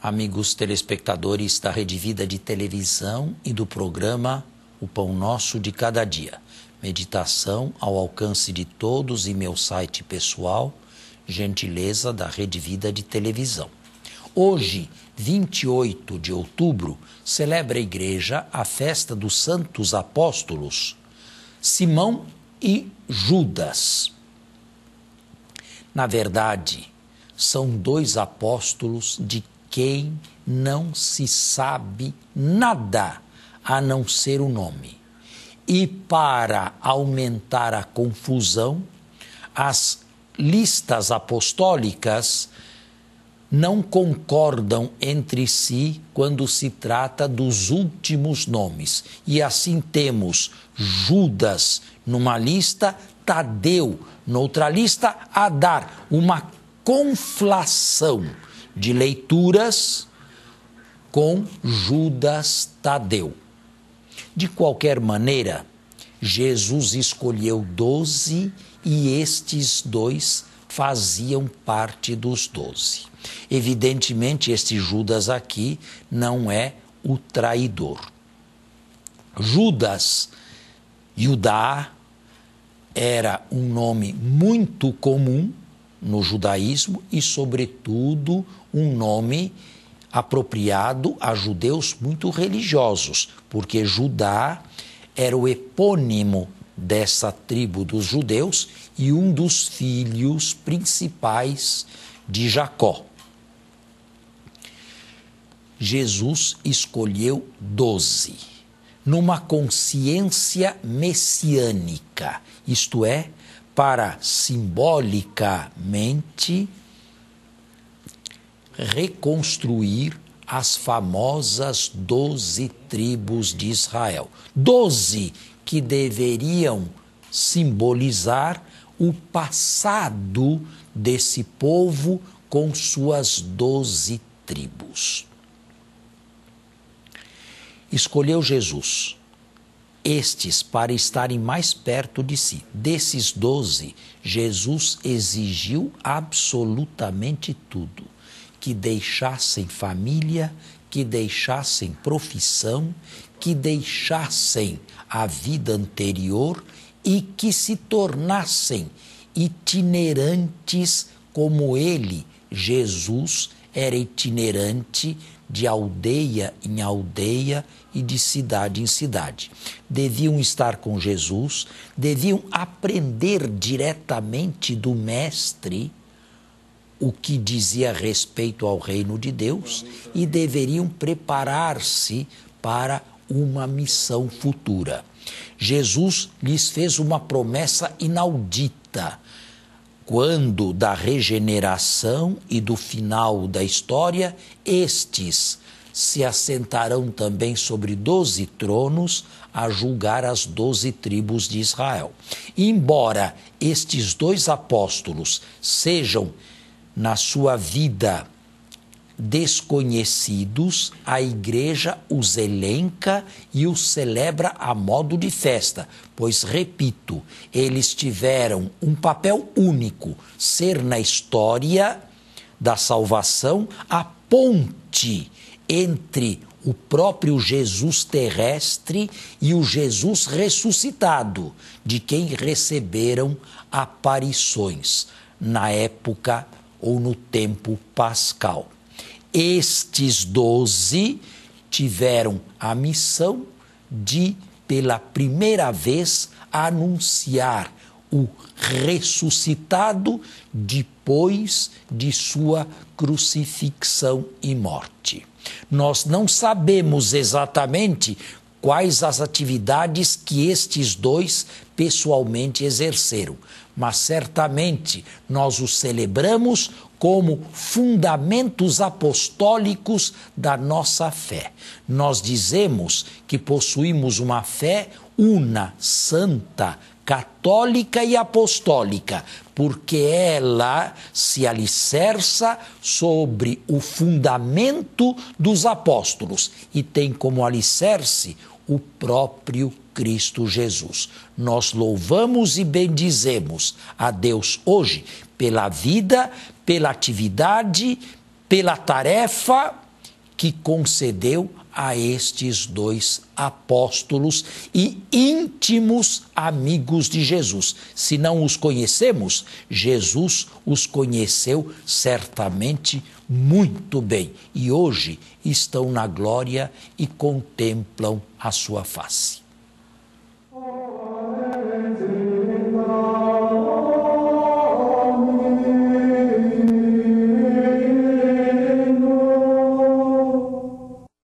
Amigos telespectadores da Rede Vida de televisão e do programa O Pão Nosso de Cada Dia. Meditação ao alcance de todos e meu site pessoal, gentileza da Rede Vida de televisão. Hoje, 28 de outubro, celebra a igreja a festa dos santos apóstolos Simão e Judas. Na verdade, são dois apóstolos de quem não se sabe nada a não ser o nome. E para aumentar a confusão, as listas apostólicas não concordam entre si quando se trata dos últimos nomes. E assim temos Judas numa lista, Tadeu noutra lista, a dar uma conflação de leituras com Judas Tadeu. De qualquer maneira, Jesus escolheu doze e estes dois faziam parte dos doze. Evidentemente, este Judas aqui não é o traidor. Judas, Judá, era um nome muito comum no judaísmo e, sobretudo, um nome apropriado a judeus muito religiosos, porque Judá era o epônimo dessa tribo dos judeus e um dos filhos principais de Jacó. Jesus escolheu doze, numa consciência messiânica, isto é, para simbolicamente reconstruir as famosas doze tribos de Israel. Doze que deveriam simbolizar o passado desse povo com suas doze tribos. Escolheu Jesus estes para estarem mais perto de si. Desses doze, Jesus exigiu absolutamente tudo: que deixassem família, que deixassem profissão, que deixassem a vida anterior e que se tornassem itinerantes como ele, Jesus, era itinerante de aldeia em aldeia e de cidade em cidade. Deviam estar com Jesus, deviam aprender diretamente do Mestre o que dizia respeito ao reino de Deus e deveriam preparar-se para uma missão futura. Jesus lhes fez uma promessa inaudita. Quando da regeneração e do final da história, estes se assentarão também sobre doze tronos a julgar as doze tribos de Israel. Embora estes dois apóstolos sejam na sua vida desconhecidos, a igreja os elenca e os celebra a modo de festa, pois, repito, eles tiveram um papel único: ser na história da salvação a ponte entre o próprio Jesus terrestre e o Jesus ressuscitado, de quem receberam aparições na época ou no tempo pascal. Estes doze tiveram a missão de, pela primeira vez, anunciar o ressuscitado depois de sua crucifixão e morte. Nós não sabemos exatamente quais as atividades que estes dois pessoalmente exerceram. Mas certamente nós os celebramos como fundamentos apostólicos da nossa fé. Nós dizemos que possuímos uma fé una, santa, católica e apostólica, porque ela se alicerça sobre o fundamento dos apóstolos e tem como alicerce o próprio Cristo Jesus. Nós louvamos e bendizemos a Deus hoje pela vida, pela atividade, pela tarefa que concedeu a estes dois apóstolos e íntimos amigos de Jesus. Se não os conhecemos, Jesus os conheceu certamente muito bem e hoje estão na glória e contemplam a sua face.